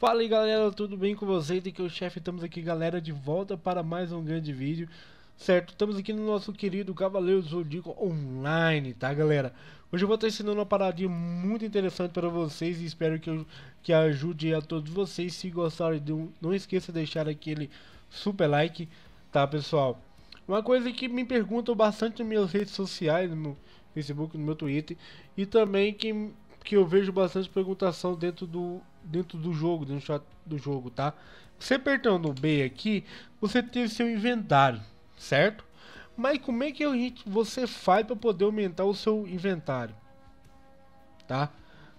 Fala aí galera, tudo bem com vocês? Aqui é o chefe, estamos aqui galera de volta para mais um grande vídeo Certo, estamos aqui no nosso querido Cavaleiro Zodíaco Online, tá galera? Hoje eu vou estar ensinando uma paradinha muito interessante para vocês e espero que, eu, que ajude a todos vocês Se gostarem, um, não esqueça de deixar aquele super like, tá pessoal? Uma coisa que me perguntam bastante nas minhas redes sociais, no meu Facebook, no meu Twitter E também que, que eu vejo bastante perguntação dentro do dentro do jogo, dentro do jogo, tá? Você apertando o B aqui, você tem o seu inventário, certo? Mas como é que a gente, você faz para poder aumentar o seu inventário? Tá?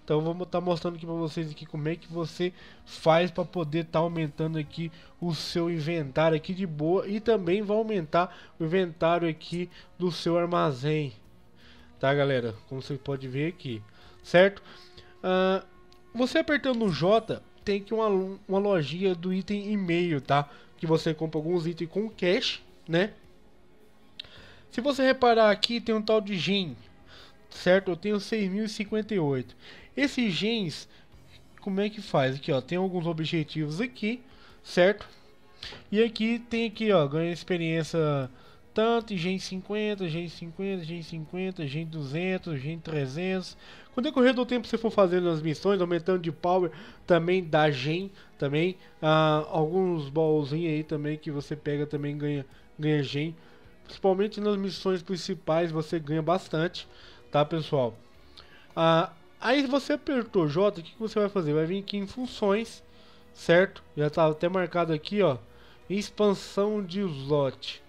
Então vamos estar tá mostrando aqui para vocês aqui como é que você faz para poder estar tá aumentando aqui o seu inventário aqui de boa e também vai aumentar o inventário aqui do seu armazém, tá galera? Como você pode ver aqui, certo? Uh, você apertando o J, tem que uma, uma lojinha do item e-mail, tá? Que você compra alguns itens com cash, né? Se você reparar aqui, tem um tal de gen, certo? Eu tenho 6.058. Esses gens, como é que faz? Aqui, ó, tem alguns objetivos aqui, certo? E aqui tem aqui, ó, ganha experiência tanto, Gen 50, Gen 50, Gen 50, Gen 200, Gen 300. Com o decorrer do tempo você for fazendo as missões, aumentando de power também da Gen, também. Ah, alguns baúzinhos aí também que você pega também ganha, ganha Gen. Principalmente nas missões principais você ganha bastante, tá pessoal? Ah, aí você apertou J, o que, que você vai fazer? Vai vir aqui em funções, certo? Já tá até marcado aqui, ó. Expansão de slot.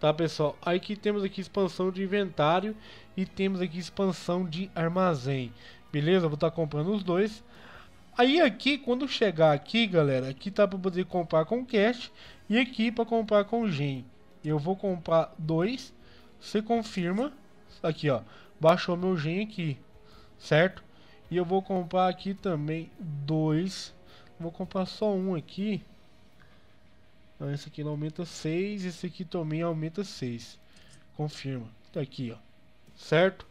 Tá, pessoal? Aí que temos aqui expansão de inventário e temos aqui expansão de armazém. Beleza? Vou estar tá comprando os dois. Aí aqui, quando chegar aqui, galera, aqui tá para poder comprar com cash e aqui para comprar com gen. Eu vou comprar dois. Você confirma. Aqui, ó. Baixou meu gen aqui. Certo? E eu vou comprar aqui também dois. Vou comprar só um aqui. Não, esse aqui não aumenta 6, esse aqui também aumenta 6. Confirma. Tá aqui, ó. Certo?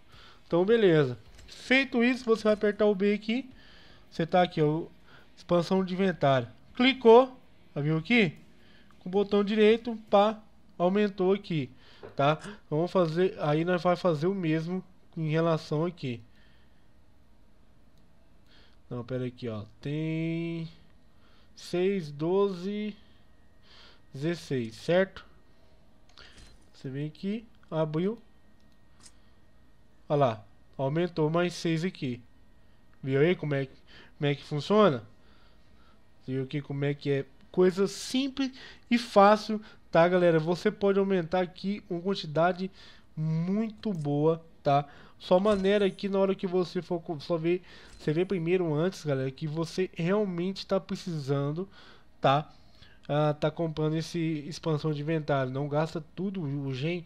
Então, beleza. Feito isso, você vai apertar o B aqui. Você tá aqui, ó. Expansão de inventário. Clicou, tá vendo aqui? Com o botão direito, pá, aumentou aqui, tá? Então, vamos fazer, aí nós vai fazer o mesmo em relação aqui. Não, pera aqui, ó. Tem 6, 12... 16, certo? Você vem aqui, abriu. Olha lá, aumentou mais 6 aqui. Viu aí como é, que, como é que funciona? Viu aqui como é que é coisa simples e fácil, tá galera? Você pode aumentar aqui uma quantidade muito boa, tá? Só maneira aqui na hora que você for só ver, você vê primeiro antes, galera, que você realmente está precisando, tá? Ah, tá comprando esse expansão de inventário. Não gasta tudo o gen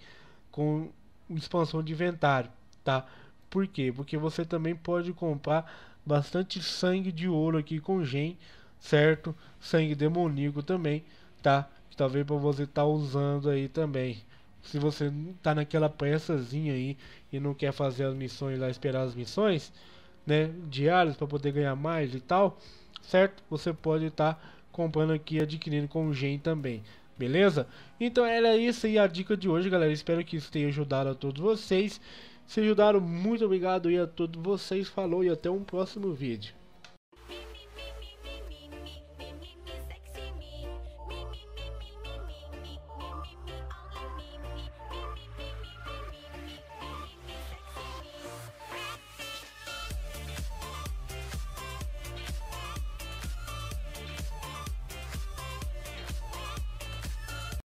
com expansão de inventário, tá? Por quê? Porque você também pode comprar bastante sangue de ouro aqui com gen, certo? Sangue demoníaco também, tá? Talvez para você estar tá usando aí também. Se você tá naquela pressazinha aí e não quer fazer as missões lá, esperar as missões, né, diárias para poder ganhar mais e tal, certo? Você pode estar tá comprando aqui adquirindo com o Gen também. Beleza? Então era isso aí a dica de hoje, galera. Espero que isso tenha ajudado a todos vocês. Se ajudaram, muito obrigado aí a todos vocês. Falou e até um próximo vídeo.